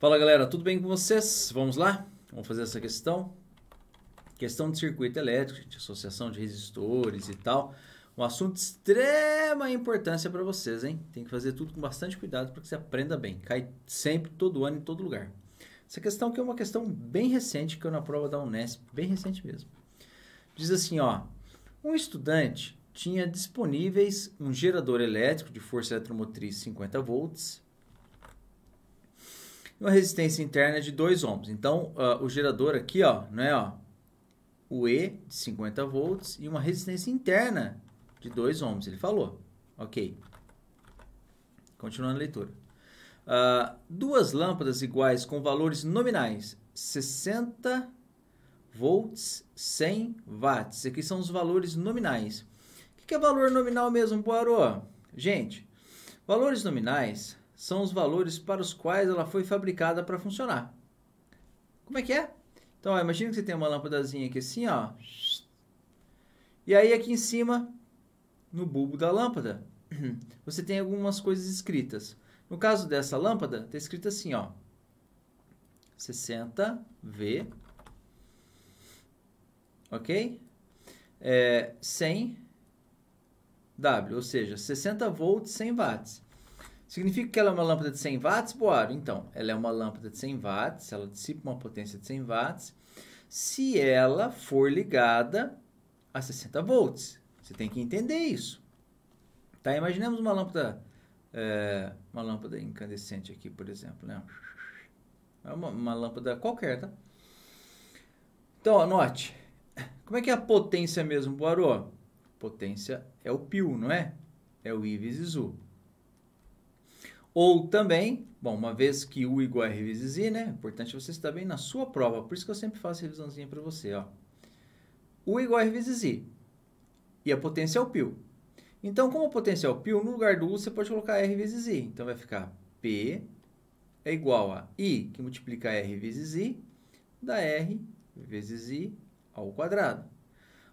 Fala galera, tudo bem com vocês? Vamos lá? Vamos fazer essa questão. Questão de circuito elétrico, de associação de resistores e tal. Um assunto de extrema importância para vocês, hein? Tem que fazer tudo com bastante cuidado para que você aprenda bem. Cai sempre, todo ano, em todo lugar. Essa questão que é uma questão bem recente, que eu na prova da Unesp, bem recente mesmo. Diz assim, ó. Um estudante tinha disponíveis um gerador elétrico de força eletromotriz 50 volts, e uma resistência interna de 2 ohms. Então, uh, o gerador aqui, ó, é ó, o E de 50 volts e uma resistência interna de 2 ohms, ele falou. Ok. Continuando a leitura. Uh, duas lâmpadas iguais com valores nominais 60 volts 100 watts. Aqui são os valores nominais. O que é valor nominal mesmo, Boarô? Gente, valores nominais são os valores para os quais ela foi fabricada para funcionar. Como é que é? Então, ó, imagina que você tem uma lâmpadazinha aqui assim, ó. E aí aqui em cima, no bulbo da lâmpada, você tem algumas coisas escritas. No caso dessa lâmpada, está escrito assim, ó. 60V, ok? É, 100W, ou seja, 60 volts, 100 watts. Significa que ela é uma lâmpada de 100 watts, Boaro? Então, ela é uma lâmpada de 100 watts, ela dissipa uma potência de 100 watts, se ela for ligada a 60 volts. Você tem que entender isso. Tá? Imaginemos uma lâmpada, é, uma lâmpada incandescente aqui, por exemplo, né? É uma, uma lâmpada qualquer, tá? Então, anote. Como é que é a potência mesmo, Boaro? Potência é o pio, não é? É o I vezes U. Ou também, bom, uma vez que U igual a vezes I, né? É importante você estar bem na sua prova. Por isso que eu sempre faço revisãozinha para você, ó. U igual a vezes I. E a potência é o π. Então, como a potência é o π, no lugar do U você pode colocar R vezes I. Então, vai ficar P é igual a I, que multiplica R vezes I, dá R vezes I ao quadrado.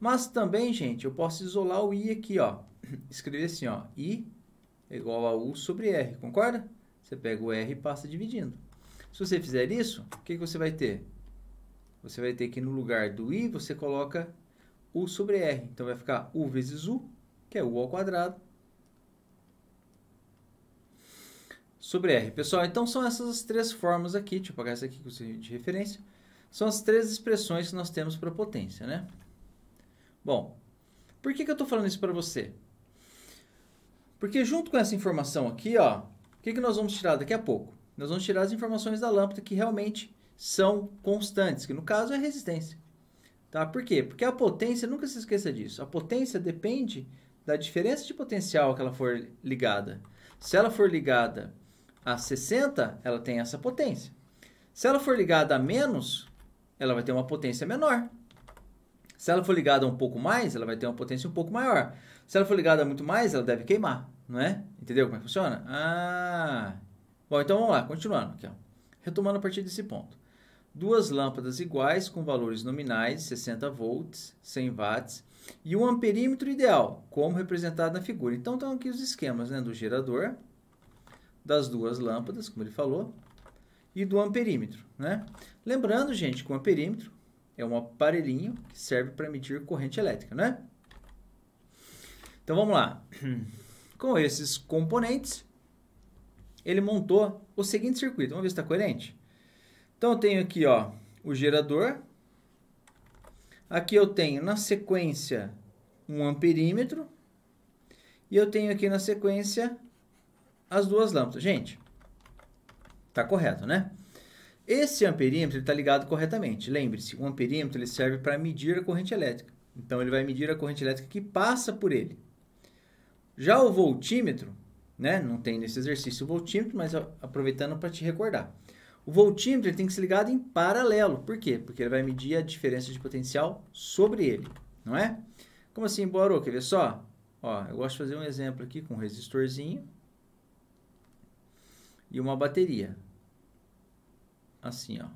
Mas também, gente, eu posso isolar o I aqui, ó. Escrever assim, ó. I é igual a U sobre R, concorda? Você pega o R e passa dividindo. Se você fizer isso, o que, que você vai ter? Você vai ter que no lugar do I, você coloca U sobre R. Então, vai ficar U vezes U, que é U ao quadrado, sobre R. Pessoal, então são essas as três formas aqui, deixa eu apagar essa aqui de referência. São as três expressões que nós temos para potência, né? Bom, por que, que eu estou falando isso para você? Porque junto com essa informação aqui, ó, o que, que nós vamos tirar daqui a pouco? Nós vamos tirar as informações da lâmpada que realmente são constantes, que no caso é a resistência. Tá? Por quê? Porque a potência, nunca se esqueça disso, a potência depende da diferença de potencial que ela for ligada. Se ela for ligada a 60, ela tem essa potência. Se ela for ligada a menos, ela vai ter uma potência menor. Se ela for ligada um pouco mais, ela vai ter uma potência um pouco maior. Se ela for ligada muito mais, ela deve queimar, não é? Entendeu como é que funciona? Ah! Bom, então vamos lá, continuando aqui, ó. Retomando a partir desse ponto. Duas lâmpadas iguais com valores nominais, 60 volts, 100 watts, e um amperímetro ideal, como representado na figura. Então estão aqui os esquemas né, do gerador, das duas lâmpadas, como ele falou, e do amperímetro. Né? Lembrando, gente, que o amperímetro é um aparelhinho que serve para emitir corrente elétrica, né? Então vamos lá. Com esses componentes, ele montou o seguinte circuito. Vamos ver se está coerente? Então eu tenho aqui ó, o gerador. Aqui eu tenho na sequência um amperímetro. E eu tenho aqui na sequência as duas lâmpadas. Gente, tá correto, né? Esse amperímetro está ligado corretamente. Lembre-se, o amperímetro ele serve para medir a corrente elétrica. Então, ele vai medir a corrente elétrica que passa por ele. Já o voltímetro, né? não tem nesse exercício o voltímetro, mas aproveitando para te recordar. O voltímetro tem que ser ligado em paralelo. Por quê? Porque ele vai medir a diferença de potencial sobre ele, não é? Como assim, Boaro? Quer ver só? Ó, eu gosto de fazer um exemplo aqui com um resistorzinho e uma bateria assim, ó.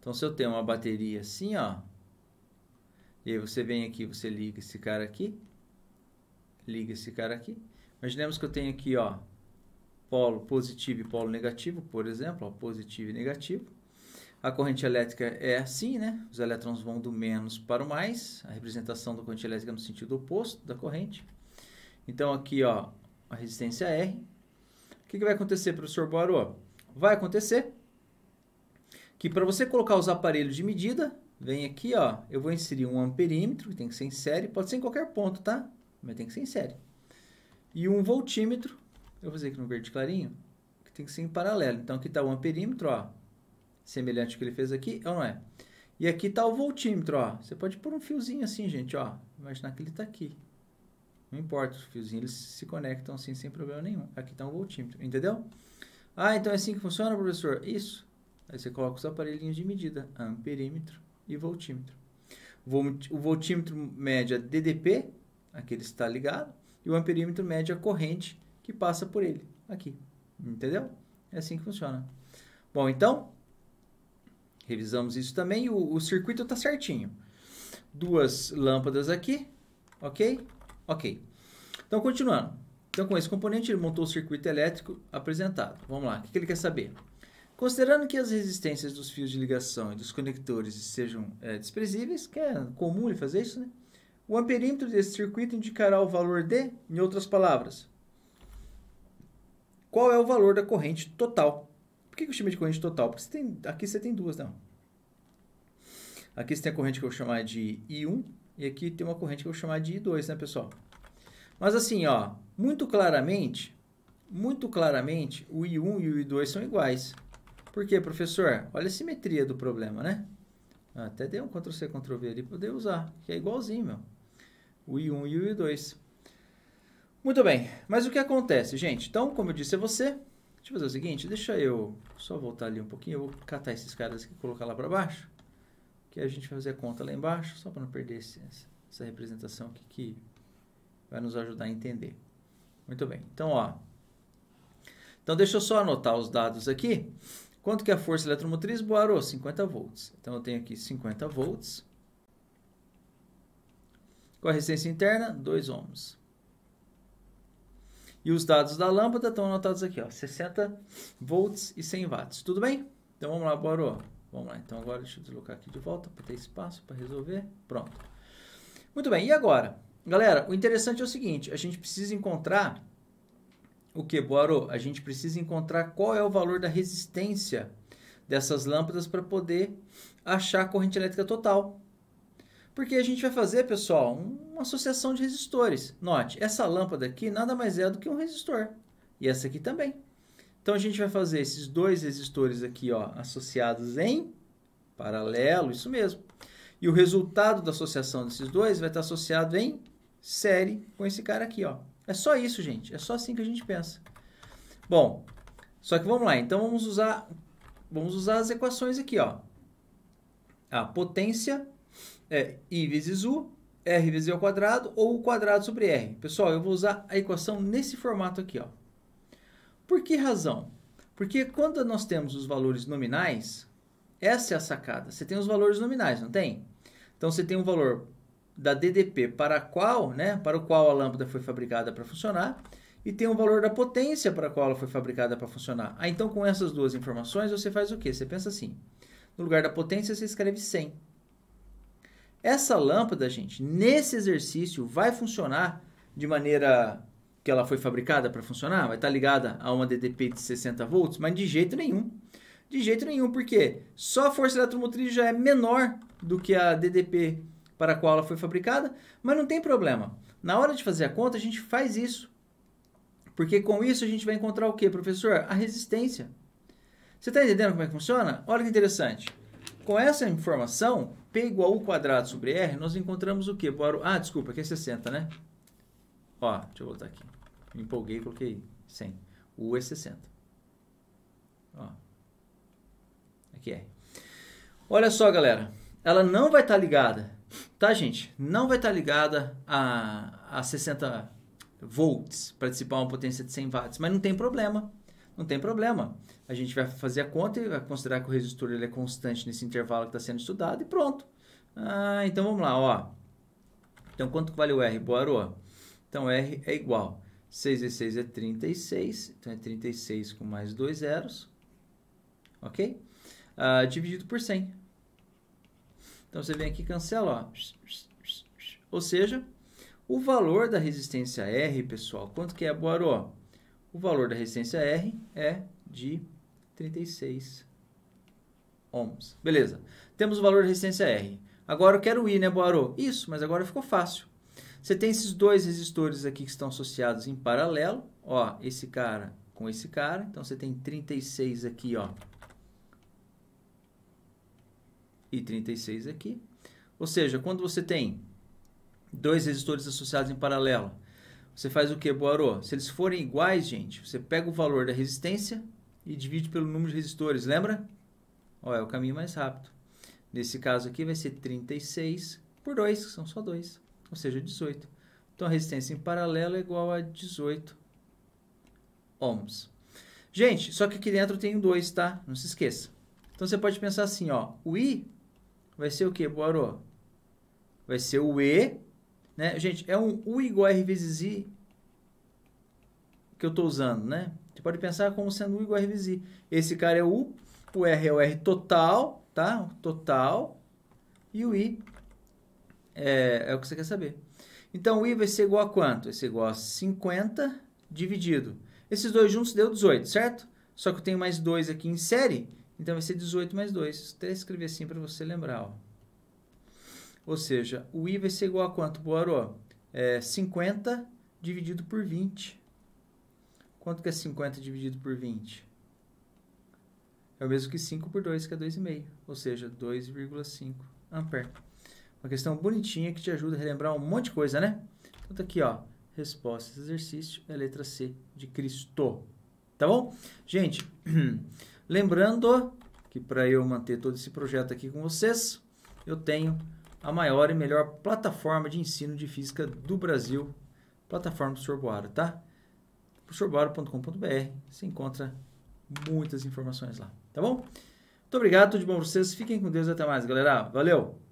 Então, se eu tenho uma bateria assim, ó, e aí você vem aqui, você liga esse cara aqui, liga esse cara aqui. Imaginemos que eu tenho aqui, ó, polo positivo e polo negativo, por exemplo, ó, positivo e negativo. A corrente elétrica é assim, né? Os elétrons vão do menos para o mais, a representação da corrente elétrica é no sentido oposto da corrente. Então, aqui, ó, a resistência R. O que, que vai acontecer, professor Boaro? vai acontecer que para você colocar os aparelhos de medida, vem aqui, ó, eu vou inserir um amperímetro, que tem que ser em série, pode ser em qualquer ponto, tá? Mas tem que ser em série. E um voltímetro, eu vou fazer aqui no verde clarinho, que tem que ser em paralelo. Então aqui está o amperímetro, ó, semelhante ao que ele fez aqui, é ou não é? E aqui está o voltímetro, ó. Você pode pôr um fiozinho assim, gente, ó. Imaginar que ele está aqui. Não importa, os fiozinhos eles se conectam assim sem problema nenhum. Aqui está o voltímetro, entendeu? Ah, então é assim que funciona, professor? Isso. Aí você coloca os aparelhinhos de medida, amperímetro e voltímetro. O voltímetro mede a DDP, aquele está ligado, e o amperímetro mede a corrente que passa por ele, aqui. Entendeu? É assim que funciona. Bom, então, revisamos isso também. O, o circuito está certinho. Duas lâmpadas aqui, ok? Ok. Então, continuando. Então, com esse componente, ele montou o circuito elétrico apresentado. Vamos lá, o que ele quer saber? Considerando que as resistências dos fios de ligação e dos conectores sejam é, desprezíveis, que é comum ele fazer isso, né? O amperímetro desse circuito indicará o valor de, em outras palavras, qual é o valor da corrente total. Por que eu chamei de corrente total? Porque você tem, aqui você tem duas, não. Aqui você tem a corrente que eu vou chamar de I1 e aqui tem uma corrente que eu vou chamar de I2, né, pessoal? Mas assim, ó, muito claramente, muito claramente, o I1 e o I2 são iguais. Por quê, professor? Olha a simetria do problema, né? Até dei um Ctrl-C, Ctrl-V ali para poder usar, que é igualzinho, meu. O I1 e o I2. Muito bem, mas o que acontece, gente? Então, como eu disse a você, deixa eu fazer o seguinte, deixa eu só voltar ali um pouquinho, eu vou catar esses caras aqui e colocar lá para baixo, que a gente vai fazer a conta lá embaixo, só para não perder esse, essa representação aqui que vai nos ajudar a entender. Muito bem. Então, ó. Então, deixa eu só anotar os dados aqui. Quanto que é a força eletromotriz? Boarou, 50 volts. Então, eu tenho aqui 50 volts. Com a resistência interna, 2 ohms. E os dados da lâmpada estão anotados aqui, ó, 60 volts e 100 watts. Tudo bem? Então, vamos lá, borou Vamos lá. Então, agora deixa eu deslocar aqui de volta para ter espaço para resolver. Pronto. Muito bem, e agora? Galera, o interessante é o seguinte, a gente precisa encontrar o que, Boaro? A gente precisa encontrar qual é o valor da resistência dessas lâmpadas para poder achar a corrente elétrica total. Porque a gente vai fazer, pessoal, uma associação de resistores. Note, essa lâmpada aqui nada mais é do que um resistor. E essa aqui também. Então a gente vai fazer esses dois resistores aqui, ó, associados em paralelo, isso mesmo. E o resultado da associação desses dois vai estar associado em série com esse cara aqui, ó. É só isso, gente. É só assim que a gente pensa. Bom, só que vamos lá. Então vamos usar vamos usar as equações aqui, ó. A potência é I vezes U, R vezes I ao quadrado ou o quadrado sobre R. Pessoal, eu vou usar a equação nesse formato aqui, ó. Por que razão? Porque quando nós temos os valores nominais, essa é a sacada. Você tem os valores nominais, não tem? Então você tem um valor da DDP para, qual, né, para o qual a lâmpada foi fabricada para funcionar e tem o valor da potência para a qual ela foi fabricada para funcionar. Ah, então com essas duas informações você faz o quê? Você pensa assim, no lugar da potência você escreve 100. Essa lâmpada, gente, nesse exercício vai funcionar de maneira que ela foi fabricada para funcionar? Vai estar tá ligada a uma DDP de 60 volts? Mas de jeito nenhum. De jeito nenhum, porque só a força eletromotriz já é menor do que a DDP para a qual ela foi fabricada, mas não tem problema. Na hora de fazer a conta, a gente faz isso. Porque com isso a gente vai encontrar o que, professor? A resistência. Você está entendendo como é que funciona? Olha que interessante. Com essa informação, P igual U quadrado sobre R, nós encontramos o que? Ah, desculpa, aqui é 60, né? Ó, deixa eu voltar aqui. Me empolguei e coloquei 100. U é 60. Ó. Aqui é. Olha só, galera. Ela não vai estar tá ligada Tá, gente? Não vai estar tá ligada a, a 60 volts para dissipar uma potência de 100 watts, mas não tem problema. Não tem problema. A gente vai fazer a conta e vai considerar que o resistor ele é constante nesse intervalo que está sendo estudado e pronto. Ah, então vamos lá, ó. Então quanto vale o R, Boa, Boaro? Então R é igual 6 vezes 6 é 36, então é 36 com mais dois zeros, ok? Ah, dividido por 100. Então você vem aqui e cancela, ó. Ou seja, o valor da resistência R, pessoal, quanto que é, Boaró? O valor da resistência R é de 36 ohms. Beleza. Temos o valor da resistência R. Agora eu quero I, né, Boaró? Isso, mas agora ficou fácil. Você tem esses dois resistores aqui que estão associados em paralelo. Ó, esse cara com esse cara. Então, você tem 36 aqui, ó, e 36 aqui. Ou seja, quando você tem dois resistores associados em paralelo, você faz o que, Boarô? Se eles forem iguais, gente, você pega o valor da resistência e divide pelo número de resistores, lembra? Ó, é o caminho mais rápido. Nesse caso aqui vai ser 36 por 2, que são só 2, ou seja, 18. Então a resistência em paralelo é igual a 18 ohms. Gente, só que aqui dentro tem um 2, tá? Não se esqueça. Então você pode pensar assim, ó, o I vai ser o quê, Boaró? Vai ser o E, né? Gente, é um U igual a R vezes I que eu estou usando, né? Você pode pensar como sendo U igual a R vezes I. Esse cara é U, o R é o R total, tá? Total. E o I é, é o que você quer saber. Então, o I vai ser igual a quanto? Vai ser igual a 50 dividido. Esses dois juntos deu 18, certo? Só que eu tenho mais dois aqui em série, então vai ser 18 mais 2. Até escrever assim para você lembrar. Ó. Ou seja, o i vai ser igual a quanto, Boarô? É 50 dividido por 20. Quanto que é 50 dividido por 20? É o mesmo que 5 por 2, que é 2,5. Ou seja, 2,5 ampere. Uma questão bonitinha que te ajuda a relembrar um monte de coisa, né? Então tá aqui, ó. Resposta desse exercício é a letra C de Cristo. Tá bom? Gente, Lembrando que para eu manter todo esse projeto aqui com vocês, eu tenho a maior e melhor plataforma de ensino de física do Brasil, plataforma do Sorboara, tá? sorboara.com.br, você encontra muitas informações lá, tá bom? Muito obrigado, tudo de bom para vocês, fiquem com Deus até mais, galera. Valeu!